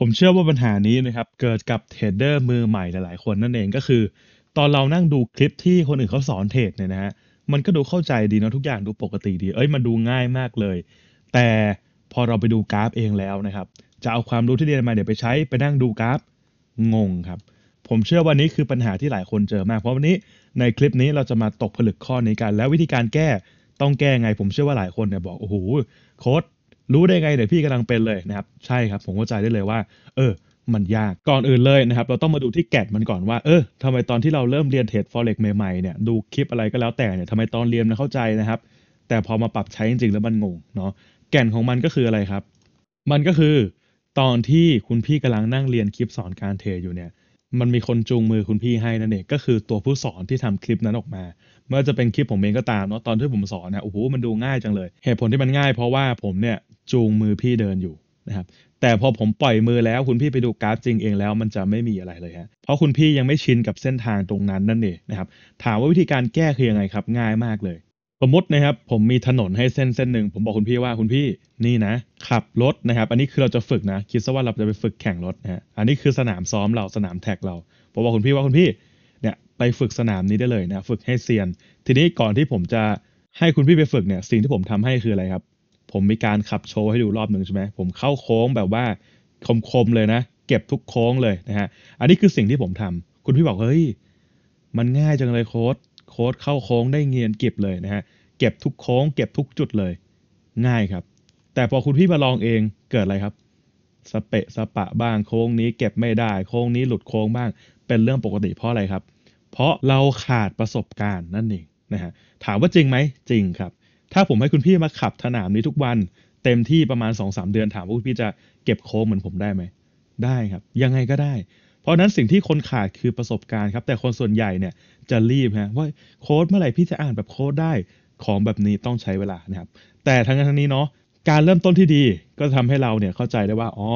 ผมเชื่อว่าปัญหานี้นะครับเกิดกับเทรดเดอร์มือใหม่หลายๆ คนนั่นเองก็คือ ตอนเรานั่งดูคลิปที่คนอื่นเขาสอนเทรดเนี่ยนะฮะมันก็ดูเข้าใจดีเนาะทุกอย่างดูปกติดีเอ้ยมันดูง่ายมากเลย แต่พอเราไปดูกราฟเองแล้วนะครับจะเอาความรู้ที่เรียนมาเดี๋ยวไปใช้ไปนั่งดูกราฟงงครับผมเชื่อว่านี้คือปัญหาที่หลายคนเจอมาก เพราะวันนี้ในคลิปนี้เราจะมาตกผลึกข้อนี้กันแล้ววิธีการแก้ต้องแก้ไง ผมเชื่อว่าหลายคนเนี่ยบอกโอ้โหโค้ดรู้ได้ไงเดี๋ยวพี่กำลังเป็นเลยนะครับใช่ครับผมเข้าใจได้เลยว่า เออ มันยากก่อนอื่นเลยนะครับ เราต้องมาดูที่แกดมันก่อนว่า เออทำไมตอนที่เราเริ่มเรียนเทรดฟอเร็กใหม่ๆเนี่ยดูคลิปอะไรก็แล้วแต่เนี่ยทำไมตอนเรียนมันเข้าใจนะครับ แต่พอมาปรับใช้จริงๆแล้วมันงงเนาะแก่นของมันก็คืออะไรครับ มันก็คือตอนที่คุณพี่กำลังนั่งเรียนคลิปสอนการเทรดอยู่เนี่ย มันมีคนจูงมือคุณพี่ให้นั่นเองก็คือตัวผู้สอนที่ทำคลิปนั้นออกมาเมื่อจะเป็นคลิปผมเองก็ตามเนาะตอนที่ผมสอนนะโอ้โหมันดูง่ายจังเลย เหตุผลที่มันง่ายเพราะว่าผมเนี่ยจูงมือพี่เดินอยู่นะครับ แต่พอผมปล่อยมือแล้ว คุณพี่ไปดูกราฟจริงเองแล้วมันจะไม่มีอะไรเลยฮะเพราะคุณพี่ยังไม่ชินกับเส้นทางตรงนั้นนั่นเองนะครับ ถามว่าวิธีการแก้คือยังไงครับ ง่ายมากเลยสมมตินะครับผมมีถนนให้เส้นเส้นหนึ่ง ผมบอกคุณพี่ว่าคุณพี่นี่นะขับรถนะครับ อันนี้คือเราจะฝึกนะ คิดซะว่าเราจะไปฝึกแข่งรถนะฮะอันนี้คือสนามซ้อมเรา สนามแท็กเราผมบอกคุณพี่ว่าคุณพี่เนี่ยไปฝึกสนามนี้ได้เลยนะ ฝึกให้เซียน ทีนี้ก่อนที่ผมจะให้คุณพี่ไปฝึกเนี่ย สิ่งที่ผมทำให้คืออะไรครับผมมีการขับโชว์ให้ดูรอบหนึ่งใช่ไหมผมเข้าโค้งแบบว่าคมๆเลยนะเก็บทุกโค้งเลยนะฮะอันนี้คือสิ่งที่ผมทำ คุณพี่บอกเฮ้ยมันง่ายจังเลยโค้ดโค้ดเข้าโค้งได้เงียนเก็บเลยนะฮะเก็บทุกโค้งเก็บทุกจุดเลย ง่ายครับ แต่พอคุณพี่มาลองเองเกิดอะไรครับสเปะสปะบ้างโค้งนี้เก็บไม่ได้ โค้งนี้หลุดโค้งบ้าง เป็นเรื่องปกติเพราะอะไรครับ เพราะเราขาดประสบการณ์นั่นเองนะฮะถามว่าจริงไหมจริงครับถ้าผมให้คุณพี่มาขับสนามนี้ทุกวัน เต็มที่ประมาณ2อสเดือนถามว่าคุณพี่จะเก็บโค้งเหมือนผมได้ไหมได้ครับยังไงก็ได้ เพราะนั้นสิ่งที่คนขาดคือประสบการณ์ครับ แต่คนส่วนใหญ่เนี่ยจะรีบฮะว่าโค้ดเมื่อไหร่พี่จะอ่านแบบโค้ดได้ ของแบบนี้ต้องใช้เวลานะครับแต่ทั้งนั้นทั้งนี้เนาะการเริ่มต้นที่ดีก็ทำให้เราเนี่ยเข้าใจได้ว่าอ๋อ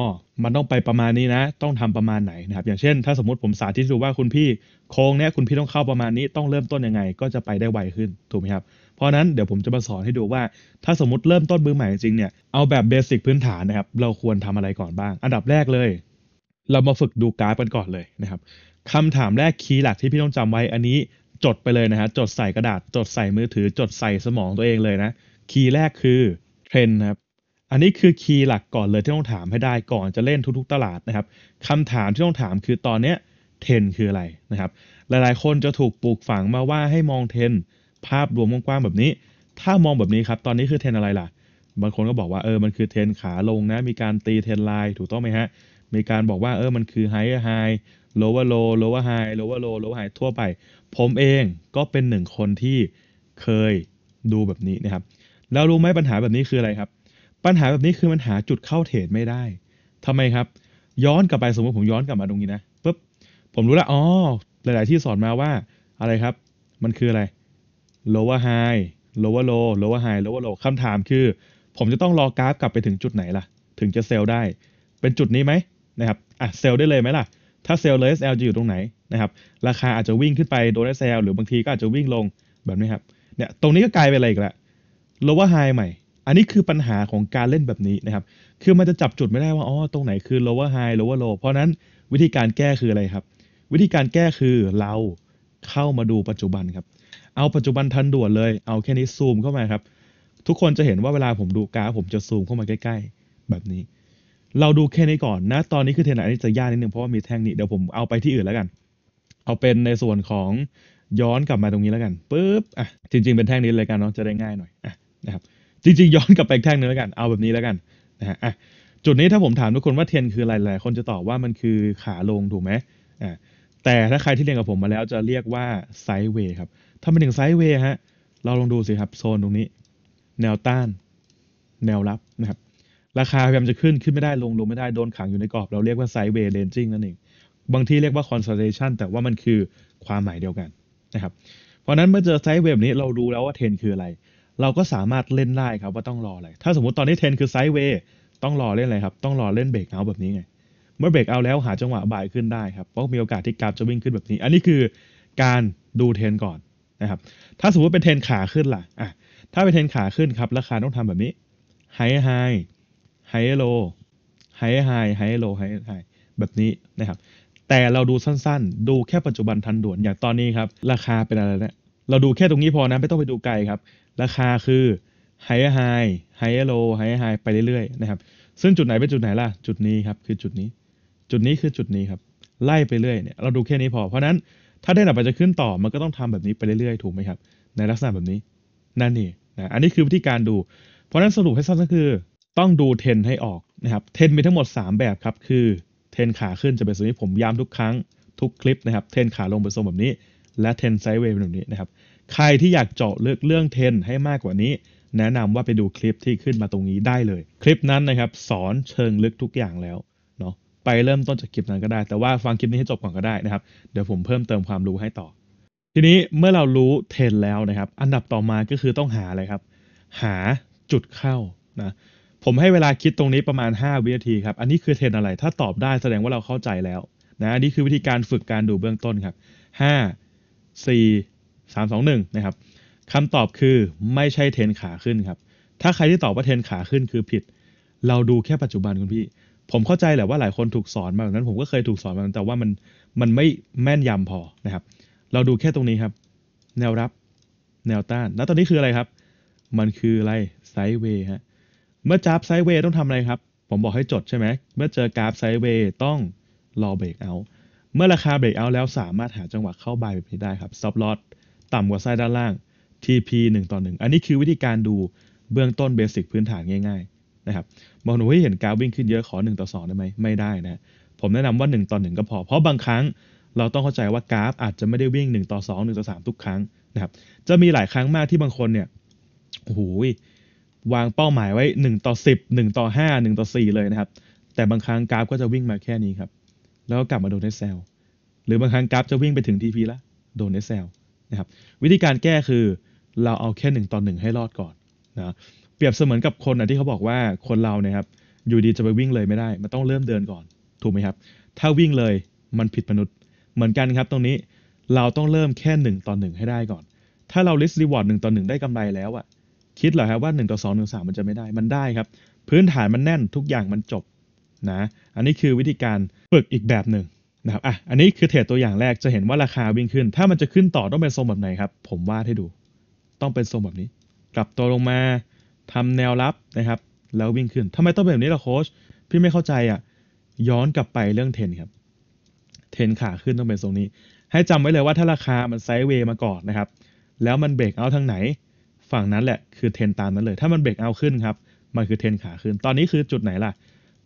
มันต้องไปประมาณนี้นะ ต้องทำประมาณไหนนะครับอย่างเช่น ถ้าสมมติผมสาธิตดูว่าคุณพี่โค้งเนี่ยคุณพี่ต้องเข้าประมาณนี้ต้องเริ่มต้นยังไง ก็จะไปได้ไวขึ้นถูกไหมครับ เพราะนั้นเดี๋ยวผมจะมาสอนให้ดูว่าถ้าสมมติเริ่มต้นมือใหม่จริงเนี่ยเอาแบบเบสิกพื้นฐานนะครับเราควรทำอะไรก่อนบ้าง อันดับแรกเลย เรามาฝึกดูกราฟกันก่อนเลยนะครับคำถามแรกคีย์หลักที่พี่ต้องจำไว้อันนี้จดไปเลยนะฮะจดใส่กระดาษจดใส่มือถือ จดใส่สมองตัวเองเลยนะคีย์แรกคือเทรนครับอันนี้คือคีย์หลักก่อนเลยที่ต้องถามให้ได้ก่อนจะเล่นทุกๆตลาดนะครับคำถามที่ต้องถามคือตอนเนี้ยเทนคืออะไรนะครับ หลายๆคนจะถูกปลูกฝังมาว่าให้มองเทนภาพรวมกว้างๆแบบนี้ ถ้ามองแบบนี้ครับตอนนี้คือเทนอะไรล่ะบางคนก็บอกว่าเออมันคือเทนขาลงนะ มีการตีเทนไลน์ถูกต้องไหมฮะมีการบอกว่าเออมันคือไฮไฮโลว์โลโลว์ไฮโลว์โลโลว์ไฮทั่วไป ผมเองก็เป็นหนึ่งคนที่เคยดูแบบนี้นะครับแล้วรู้ไหมปัญหาแบบนี้คืออะไรครับปัญหาแบบนี้คือมันหาจุดเข้าเทรดไม่ได้ทำไมครับ ย้อนกลับไปสมมติผมย้อนกลับมาตรงนี้นะปุ๊บ ผมรู้ละ อ๋อ หลายๆที่สอนมาว่าอะไรครับ มันคืออะไร lower high lower low lower high lower low คำถามคือ ผมจะต้องรอกราฟกลับไปถึงจุดไหนล่ะ ถึงจะเซลล์ได้ เป็นจุดนี้ไหมนะครับ อ่ะเซลล์ได้เลยไหมล่ะ ถ้าเซลล์เ s ลจะอยู่ตรงไหนนะครับ ราคาอาจจะวิ่งขึ้นไปโดนเซล หรือบางทีก็อาจจะวิ่งลงแบบนี้ครับ เนี่ย ตรงนี้ก็กลายเป็นอะไรอีกละ lower high ใหม่อันนี้คือปัญหาของการเล่นแบบนี้นะครับ คือมันจะจับจุดไม่ได้ว่าอ๋อตรงไหนคือ lower high lower low เพราะนั้นวิธีการแก้คืออะไรครับ วิธีการแก้คือเราเข้ามาดูปัจจุบันครับ เอาปัจจุบันทันด่วนเลย เอาแค่นี้ซูมเข้ามาครับ ทุกคนจะเห็นว่าเวลาผมดูกราฟผมจะซูมเข้ามาใกล้ๆแบบนี้ เราดูแค่นี้ก่อนนะตอนนี้คือเทนไ์อันนี้จะยากนิดนึงเพราะว่ามีแท่งนี้ เดี๋ยวผมเอาไปที่อื่นแล้วกัน เอาเป็นในส่วนของย้อนกลับมาตรงนี้แล้วกันปุ๊บ อ่ะ จริงๆเป็นแท่งนี้เลยกันเนาะ จะได้ง่ายหน่อย อ่ะ นะครับจริงๆ ย้อนกลับไปแท่งนึงแล้วกันเอาแบบนี้แล้วกันนะฮะจุดนี้ถ้าผมถามทุกคนว่าเทียนคืออะไรหลายคนจะตอบว่ามันคือขาลงถูกไหมอ่าแต่ถ้าใครที่เรียนกับผมมาแล้วจะเรียกว่าไซด์เวย์ครับถ้าเป็นอย่างไซด์เวย์ฮะเราลองดูสิครับโซนตรงนี้ แนวต้าน แนวรับนะครับ ราคาพยายามจะขึ้นขึ้นไม่ได้ลงลง ไม่ได้โดนขังอยู่ในกรอบ เราเรียกว่าไซด์เวย์เรนจิ้งนั่นเองบางที่เรียกว่าคอนเซอร์เรชันแต่ว่ามันคือความหมายเดียวกันนะครับเพราะนั้นเมื่อเจอไซด์เวย์แบบนี้เรารู้แล้วว่าเทรนคืออะไรเราก็สามารถเล่นได้ครับว่าต้องรออะไร ถ้าสมมติตอนนี้เทนคือไซด์เวย์ต้องรอเล่นอะไรครับ ต้องรอเล่นเบรกเอาแบบนี้ไง เมื่อเบรกเอาแล้วหาจังหวะบ่ายขึ้นได้ครับ เพราะมีโอกาสที่กราฟจะวิ่งขึ้นแบบนี้ อันนี้คือการดูเทนก่อนนะครับ ถ้าสมมติเป็นเทนขาขึ้นล่ะ อ่ะ ถ้าเป็นเทนขาขึ้นครับ ราคาต้องทำแบบนี้ ไฮ ไฮ ไฮโล ไฮ ไฮ ไฮโล ไฮ ไฮแบบนี้นะครับ แต่เราดูสั้น ๆ ดูแค่ปัจจุบันทันด่วน อย่างตอนนี้ครับ ราคาเป็นอะไรนะเราดูแค่ตรงนี้พอนะไม่ต้องไปดูไกลครับราคาคือ higher high higher low higher high ไปเรื่อยๆนะครับ ซึ่งจุดไหนเป็นจุดไหนล่ะ จุดนี้ครับคือจุดนี้ จุดนี้คือจุดนี้ครับ ไล่ไปเรื่อยเนี่ยเราดูแค่นี้พอ เพราะนั้นถ้าได้หนับไปจะขึ้นต่อมันก็ต้องทำแบบนี้ไปเรื่อยๆ ถูกไหมครับ ในลักษณะแบบนี้ นั่นนี่นะ อันนี้คือวิธีการดู เพราะนั้นสรุปให้สั้นก็คือต้องดูเทนให้ออกนะครับเทนมีทั้งหมด 3 แบบครับคือเทนขาขึ้นจะเป็นส่วนที่ผมย้ำทุกครั้ง ทุกคลิปนะครับเทนขาลงเป็นทรงแบบนี้ และเทนไซด์เวย์เป็นแบบนี้นะครับใครที่อยากเจาะลึกเรื่องเทนให้มากกว่านี้ แนะนำว่าไปดูคลิปที่ขึ้นมาตรงนี้ได้เลย คลิปนั้นนะครับ สอนเชิงลึกทุกอย่างแล้ว เนาะ ไปเริ่มต้นจากคลิปนั้นก็ได้ แต่ว่าฟังคลิปนี้ให้จบก่อนก็ได้นะครับ เดี๋ยวผมเพิ่มเติมความรู้ให้ต่อ ทีนี้เมื่อเรารู้เทนแล้วนะครับ อันดับต่อมาก็คือต้องหาอะไรครับ หาจุดเข้านะ ผมให้เวลาคิดตรงนี้ประมาณ 5 วินาทีครับ อันนี้คือเทรนอะไร ถ้าตอบได้ แสดงว่าเราเข้าใจแล้วนะ อันนี้คือวิธีการฝึกการดูเบื้องต้นครับ5 4 3 2 1นะครับคำตอบคือไม่ใช่เทนขาขึ้นครับ ถ้าใครที่ตอบว่าเทนขาขึ้นคือผิด เราดูแค่ปัจจุบันคุณพี่ผมเข้าใจแหละว่าหลายคนถูกสอนมาแบบนั้น ผมก็เคยถูกสอนมาแต่ว่ามันมันไม่แม่นยำพอนะครับ เราดูแค่ตรงนี้ครับ แนวรับแนวต้าน แล้วตอนนี้คืออะไรครับ มันคืออะไรไซด์เวย์ฮะเมื่อจับไซด์เวย์ต้องทำอะไรครับผมบอกให้จดใช่ไหมเมื่อเจอกราฟไซด์เวย์ต้องรอเบรกเอาเมื่อราคาเบรกเอาแล้วสามารถหาจังหวะเข้าบายแบบนี้ได้ครับซับลอตต่ำกว่าไส้ด้านล่าง TP 1 ต่อ 1 อันนี้คือวิธีการดูเบื้องต้นเบสิกพื้นฐานง่ายๆนะครับบางคนให้เห็นกราฟวิ่งขึ้นเยอะขอ 1 ต่อ 2 ได้ไหมไม่ได้นะ ผมแนะนำว่า 1 ต่อ 1 ก็พอ เพราะบางครั้งเราต้องเข้าใจว่ากราฟอาจจะไม่ได้วิ่ง 1 ต่อ 2 1 ต่อ3ทุกครั้งนะครับ จะมีหลายครั้งมากที่บางคนเนี่ย โอ้โหวางเป้าหมายไว้1ต่อ10 1ต่อ5 1ต่อ4เลยนะครับ แต่บางครั้งกราฟก็จะวิ่งมาแค่นี้ครับ แล้วก็กลับมาโดนเนสเซลหรือบางครั้งกราฟจะวิ่งไปถึง TP ละโดนเนสเซละครับวิธีการแก้คือ เราเอาแค่หนึ่งต่อหนึ่งให้รอดก่อนนะเปรียบเสมือนกับคนนะที่เขาบอกว่าคนเราเนี่ยครับอยู่ดีจะไปวิ่งเลยไม่ได้ มันต้องเริ่มเดินก่อน ถูกไหมครับ ถ้าวิ่งเลยมันผิดมนุษย์ เหมือนกันครับตรงนี้เราต้องเริ่มแค่หนึ่งต่อหนึ่งให้ได้ก่อน ถ้าเราสต์รีวอร์ดหนึ่งต่อหนึ่งได้กำไรแล้วอะคิดเหรอครับว่า1ต่อสองหนึ่งสามันจะไม่ได้ มันได้ครับ พื้นฐานมันแน่นทุกอย่างมันจบนะอันนี้คือวิธีการฝึกอีกแบบหนึ่งนะครับอ่ะอันนี้คือเทรดตัวอย่างแรก จะเห็นว่าราคาวิ่งขึ้น ถ้ามันจะขึ้นต่อต้องเป็นทรงแบบไหนครับ ผมวาดให้ดู ต้องเป็นทรงแบบนี้ กลับตัวลงมาทำแนวรับนะครับ แล้ววิ่งขึ้น ทำไมต้องแบบนี้ล่ะโค้ช พี่ไม่เข้าใจอ่ะ ย้อนกลับไปเรื่องเทนครับ เทนขาขึ้นต้องเป็นทรงนี้ ให้จำไว้เลยว่าถ้าราคามันไซด์เวย์มาก่อนนะครับ แล้วมันเบรกเอาทางไหน ฝั่งนั้นแหละคือเทนตามนั้นเลย ถ้ามันเบรกเอาขึ้นครับ มันคือเทนขาขึ้น ตอนนี้คือจุดไหนล่ะ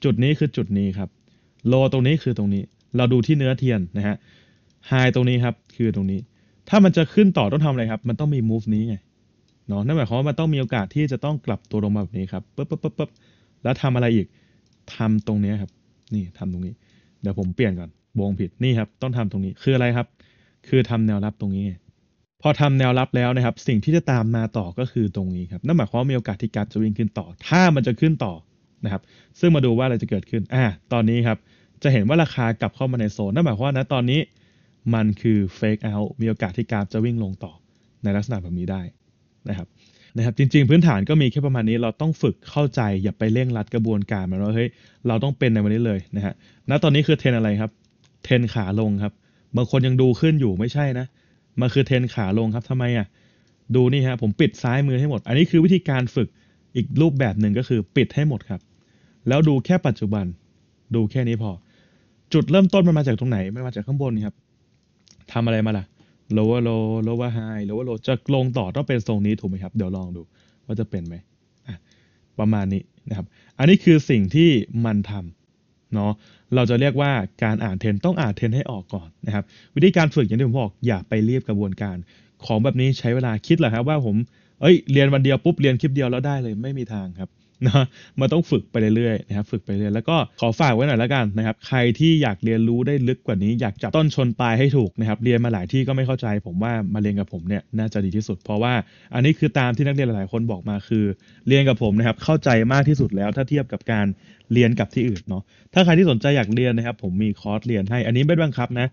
จุดนี้คือจุดนี้ครับโลตรงนี้คือตรงนี้เราดูที่เนื้อเทียนนะฮะ ไฮตรงนี้ครับ คือตรงนี้ ถ้ามันจะขึ้นต่อต้องทำอะไรครับ มันต้องมี move นี้ไง เนาะนั่นหมายความว่ามันต้องมีโอกาสที่จะต้องกลับตัวลงมาแบบนี้ครับปึ๊บปึ๊บปึ๊บปึ๊บแล้วทำอะไรอีกทำตรงนี้ครับ นี่ทำตรงนี้ เดี๋ยวผมเปลี่ยนก่อนวงผิด นี่ครับ ต้องทำตรงนี้ คืออะไรครับ คือทำแนวรับตรงนี้ พอทำแนวรับแล้วนะครับ สิ่งที่จะตามมาต่อก็คือตรงนี้ ครับนั่นหมายความว่ามีโอกาสที่การจะวิ่งขึ้นต่อ ถ้ามันจะขึ้นต่อนะครับ ซึ่งมาดูว่าอะไรจะเกิดขึ้นอ่าตอนนี้ครับจะเห็นว่าราคากลับเข้ามาในโซน นั่นหมายความว่านะตอนนี้มันคือเฟกเอามีโอกาสที่กราฟจะวิ่งลงต่อในลักษณะแบบนี้ได้นะครับ นะครับจริง ๆ พื้นฐานก็มีแค่ประมาณนี้เราต้องฝึกเข้าใจอย่าไปเร่งรัดกระบวนการมันว่าเฮ้ยเราต้องเป็นในวันนี้เลยนะฮะ ณ ตอนนี้คือเทรนอะไรครับ เทรนขาลงครับ บางคนยังดูขึ้นอยู่ไม่ใช่นะ มันคือเทรนขาลงครับทำไมอ่ะดูนี่ฮะผมปิดซ้ายมือให้หมด อันนี้คือวิธีการฝึกอีกรูปแบบหนึ่งก็คือปิดให้หมดครับแล้วดูแค่ปัจจุบันดูแค่นี้พอจุดเริ่มต้นมันมาจากตรงไหนมันมาจากข้างบนครับทำอะไรมาล่ะ lower low lower high lower low จะลงต่อต้องเป็นทรงนี้ถูกไหมครับ เดี๋ยวลองดูว่าจะเป็นไหมประมาณนี้นะครับ อันนี้คือสิ่งที่มันทำเนาะเราจะเรียกว่าการอ่านเทนต้องอ่านเทนให้ออกก่อนนะครับ วิธีการฝึกอย่างที่ผมบอกอย่าไปเรียบกระบวนการ ของแบบนี้ใช้เวลาคิดเหรอครับว่าผม เอ้ยเรียนวันเดียวปุ๊บเรียนคลิปเดียวแล้วได้เลยไม่มีทางครับนะมันต้องฝึกไปเรื่อยๆนะครับฝึกไปเรื่อยแล้วก็ขอฝากไว้หน่อยแล้วกันนะครับใครที่อยากเรียนรู้ได้ลึกกว่านี้ อยากจับต้นชนปลายให้ถูกนะครับเรียนมาหลายที่ก็ไม่เข้าใจ ผมว่ามาเรียนกับผมเนี่ยน่าจะดีที่สุดเพราะว่าอันนี้คือตามที่นักเรียนหลายๆ คนบอกมาคือเรียนกับผมนะครับเข้าใจมากที่สุดแล้วถ้าเทียบกับการเรียนกับที่อื่นเนาะถ้าใครที่สนใจอยากเรียนนะครับผมมีคอร์สเรียน ให้อันนี้ไม่บังคับนะ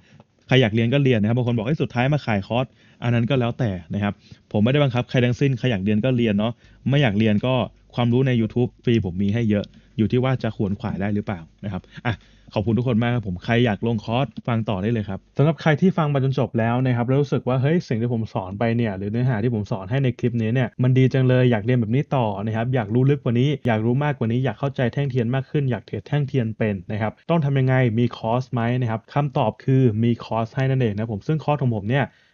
ใครอยากเรียนก็เรียนนะครับบางคนบอกให้สุดท้ายมาขายคอร์สอันนั้นก็แล้วแต่นะครับผมไม่ได้บังคับใครทั้งสิ้นใครอยากเรียนก็เรียนเนาะไม่อยากเรียนก็ความรู้ใน YouTube ฟรีผมมีให้เยอะ อยู่ที่ว่าจะขวนขวายได้หรือเปล่านะครับอ่ะขอบคุณทุกคนมากครับ ผมใครอยากลงคอร์สฟังต่อได้เลยครับสำหรับใครที่ฟังมาจนจบแล้วนะครับแล้วรู้สึกว่าเฮ้ยสิ่งที่ผมสอนไปเนี่ยหรือเนื้อหาที่ผมสอนให้ในคลิปนี้เนี่ยมันดีจังเลยอยากเรียนแบบนี้ต่อนะครับอยากรู้ลึกกว่านี้อยากรู้มากกว่านี้ อยากเข้าใจแท่งเทียนมากขึ้นอยากเทรดแท่งเทียนเป็นนะครับต้องทำยังไงมีคอร์สไหมนะครับคาตอบคือมีคอร์สให้นั่นเองนะผมซึ่งคอร์สของผมเนี่ย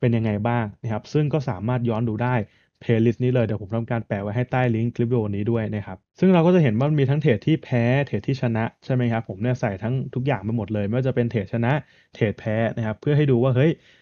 เป็นยังไงบ้างนะครับ ซึ่งก็สามารถย้อนดูได้เพลย์ลิสต์นี้เลย เดี๋ยวผมทำการแปะไว้ให้ใต้ลิงก์คลิปวิดีโอนี้ด้วยนะครับ ซึ่งเราก็จะเห็นว่ามีทั้งเทรดที่แพ้ เทรดที่ชนะใช่ไหมครับ ผมเนี่ยใส่ทั้งทุกอย่างไปหมดเลย ไม่ว่าจะเป็นเทรดชนะ เทรดแพ้นะครับ เพื่อให้ดูว่าเฮ้ย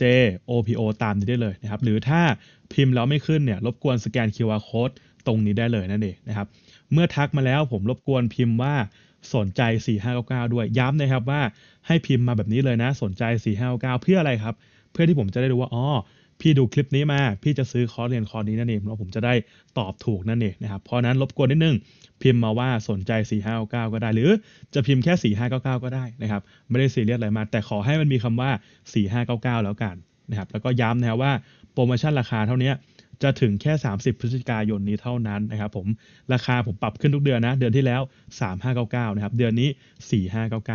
JOPO ตามนี้ได้เลยนะครับหรือถ้าพิมพ์แล้วไม่ขึ้นเนี่ยรบกวนสแกน QR code ตรงนี้ได้เลยนั่นเองนะครับเมื่อทักมาแล้วผมรบกวนพิมพ์ว่าสนใจ 4599ด้วยย้ำนะครับว่าให้พิมพ์มาแบบนี้เลยนะสนใจ 4599เพื่ออะไรครับ เพื่อที่ผมจะได้รู้ว่าอ๋อพี่ดูคลิปนี้มาพี่จะซื้อคอร์สเรียนคอร์สนี้นั่นเองแล้วผมจะได้ตอบถูกนั่นเองนะครับเพราะนั้นรบกวนนิดนึงพิมพ์มาว่าสนใจ 4599 ก็ได้ หรือจะพิมพ์แค่ 4599 ก็ได้นะครับ ไม่ได้ซีเรียสอะไรมา แต่ขอให้มันมีคำว่า 4599 แล้วกันนะครับ แล้วก็ย้ำนะครับว่าโปรโมชั่นราคาเท่านี้จะถึงแค่ 30 พฤศจิกายนนี้เท่านั้นนะครับผมราคาผมปรับขึ้นทุกเดือนนะ เดือนที่แล้ว 3599นะครับเดือนนี้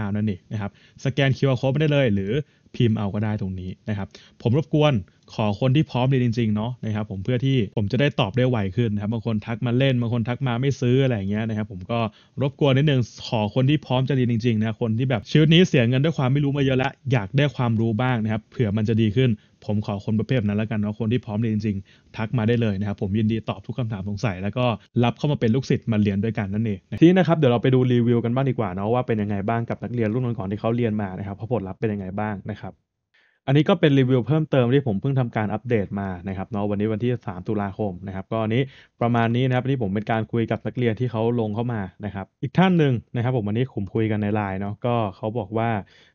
4599 นั่นเองนะครับสแกน QR code ไม่ได้เลย หรือพิมพ์เอาก็ได้ตรงนี้นะครับผมรบกวนขอคนที่พร้อมเรียนจริงๆเนาะนะครับผมเพื่อที่ผมจะได้ตอบได้ไวขึ้นนะครับบางคนทักมาเล่นบางคนทักมาไม่ซื้ออะไรอย่างเงี้ยนะครับผมก็รบกวนนิดนึงขอคนที่พร้อมจะเรียนจริงๆนะคนที่แบบชีวิตนี้เสียเงินด้วยความไม่รู้มาเยอะละอยากได้ความรู้บ้างนะครับเผื่อมันจะดีขึ้นผมขอคนประเภทนั้นแล้วกันเนาะคนที่พร้อมเรียนจริงทักมาได้เลยนะครับ ผมยินดีตอบทุกคำถามสงสัยแล้วก็รับเข้ามาเป็นลูกศิษย์มาเรียนด้วยกันนั่นเองทีนี้นะครับเดี๋ยวเราไปดูรีวิวกันบ้างดีกว่าเนาะว่าเป็นยังไงบ้างกับนักเรียนรุ่นก่อนที่เขาเรียนมานะครับผลลัพธ์เป็นยังไงบ้างนะครับ อันนี้ก็เป็นรีวิวเพิ่มเติมที่ผมเพิ่งทำการอัปเดตมานะครับเนาะวันนี้วันที่ 3 ตุลาคมนะครับก็อันนี้ประมาณนี้นะครับนี่ผมเป็นการคุยกับนักเรียนที่เขาลงเข้ามานะครับ อีกท่านหนึ่งนะครับผมวันนี้ผมคุยกันในไลน์เนาะก็เขาบอกว่า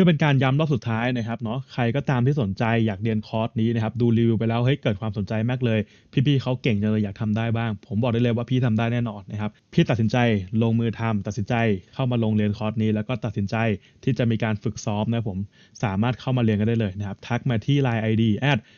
พื่อเป็นการย้ำรอบสุดท้ายนะครับเนาะใครก็ตามที่สนใจอยากเรียนคอร์สนี้นะครับดูรีวิวไปแล้วเฮ้ยเกิดความสนใจมากเลย พี่ๆเขาเก่งจังเลยอยากทำได้บ้าง ผมบอกได้เลยว่าพี่ทำได้แน่นอนนะครับพี่ตัดสินใจลงมือทำตัดสินใจเข้ามาลงเรียนคอร์สนี้ แล้วก็ตัดสินใจที่จะมีการฝึกซ้อมนะผมสามารถเข้ามาเรียนกันได้เลยนะครับ ทักมาที่ไ i n e ID